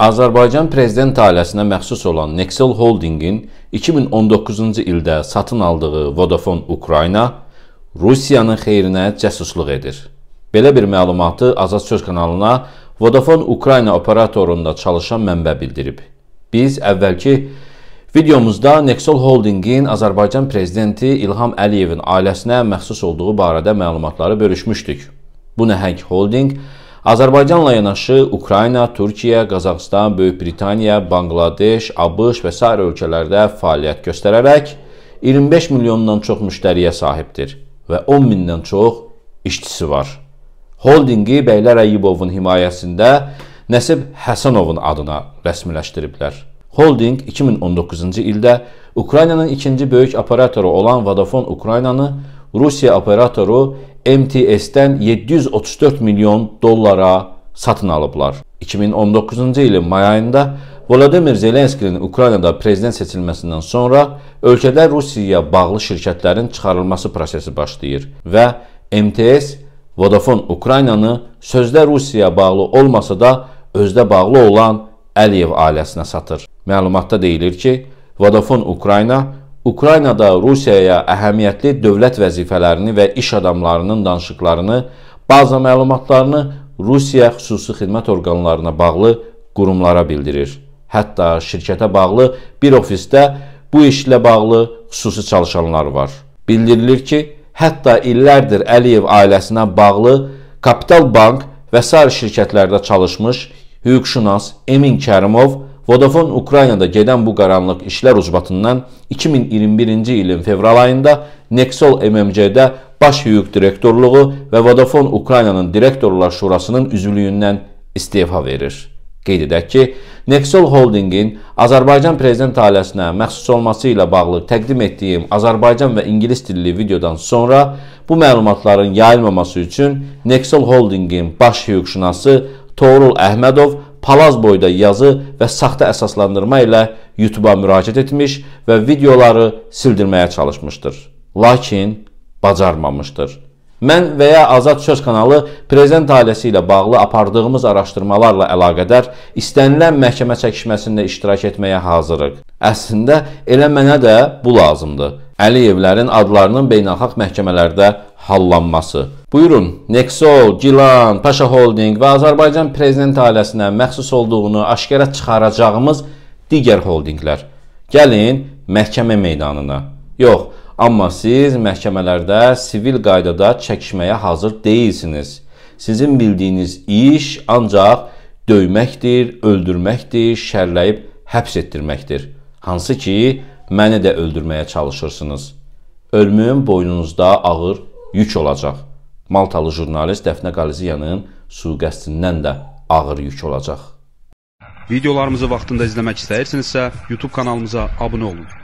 Azərbaycan Prezident ailəsinə məxsus olan Nexel Holdingin 2019-cu ildə satın aldığı Vodafone Ukrayna Rusiyanın xeyrinə cəsusluq edir. Belə bir məlumatı Azad Söz kanalına Vodafone Ukrayna operatorunda çalışan mənbə bildirib. Biz əvvəlki videomuzda Nexel Holdingin Azərbaycan prezidenti İlham Əliyevin ailəsinə məxsus olduğu barədə məlumatları bölüşmüşdük. Bu nəhəng holding Azərbaycanla yanaşı Ukrayna, Türkiyə, Qazaxstan, Böyük Britaniya, Bangladeş, ABŞ və s. ölkələrdə fəaliyyət göstərərək 25 milyondan çox müştəriyə sahibdir və 10 mindən çox işçisi var. Holdingi Bəylər Əyibovun himayəsində Nəsib Həsənovun adına rəsmiləşdiriblər. Holding 2019-cu ildə Ukraynanın ikinci böyük operatoru olan Vodafone Ukraynanı Rusiya operatoru MTS-dən 734 milyon dollara satın alıblar. 2019-cu ilin may ayında Volodymyr Zelenskinin Ukraynada prezident seçilməsindən sonra ölkədə Rusiyaya bağlı şirkətlərin çıxarılması prosesi başlayır və MTS Vodafone Ukraynanı sözdə Rusiyaya bağlı olmasa da özdə bağlı olan Əliyev ailəsinə satır. Məlumatda deyilir ki, Vodafone Ukrayna Ukraynada Rusiyaya əhəmiyyətli dövlət vəzifələrini və iş adamlarının danışıqlarını, baza məlumatlarını Rusiya xüsusi xidmət orqanlarına bağlı qurumlara bildirir. Hətta şirkətə bağlı bir ofisdə bu işlə bağlı xüsusi çalışanlar var. Bildirilir ki, hətta illərdir Əliyev ailəsinə bağlı Kapital Bank və sair şirkətlərdə çalışmış hüquqşünas Emin Kərimov Vodafone Ukraynada gedən bu qaranlıq işlər ucbatından 2021-ci ilin fevral ayında Nexol MMC-də baş hüquq direktorluğu və Vodafone Ukraynanın Direktorlar Şurasının üzvlüyündən istefa verir. Qeyd edək ki, Nexol Holdingin Azərbaycan prezident ailəsinə məxsus olması ilə bağlı təqdim etdiyim Azərbaycan və ingilis dilli videodan sonra bu məlumatların yayılmaması üçün Nexol Holdingin baş hüquqşünası Toğrul Əhmədov palaz boyda yazı və saxta əsaslandırma ilə YouTube-a müraciət etmiş və videoları sildirməyə çalışmışdır. Lakin bacarmamışdır. Mən və ya Azad Söz kanalı prezident ailəsi ilə bağlı apardığımız araşdırmalarla əlaqədar istənilən məhkəmə çəkişməsində iştirak etməyə hazırıq. Əslində elə mənə də bu lazımdır. Əliyevlərin adlarının beynəlxalq məhkəmələrdə hallanması. Buyurun, Nexol, Gilan, Paşa Holding və Azərbaycan prezident ailəsinə məxsus olduğunu aşkara çıxaracağımız digər holdinglər. Gəlin məhkəmə meydanına. Yox, amma siz məhkəmələrdə sivil qaydada çəkişməyə hazır deyilsiniz. Sizin bildiyiniz iş ancaq döyməkdir, öldürməkdir, şərləyib həbs etdirməkdir. Hansı ki, məni də öldürməyə çalışırsınız. Ölümüm boynunuzda ağır yük olacaq. Maltalı jurnalist Dəfnə Qaliziyanın suiqəstindən də ağır yük olacaq. Videolarımızı vaxtında izləmək istəyirsinizsə, YouTube kanalımıza abunə olun.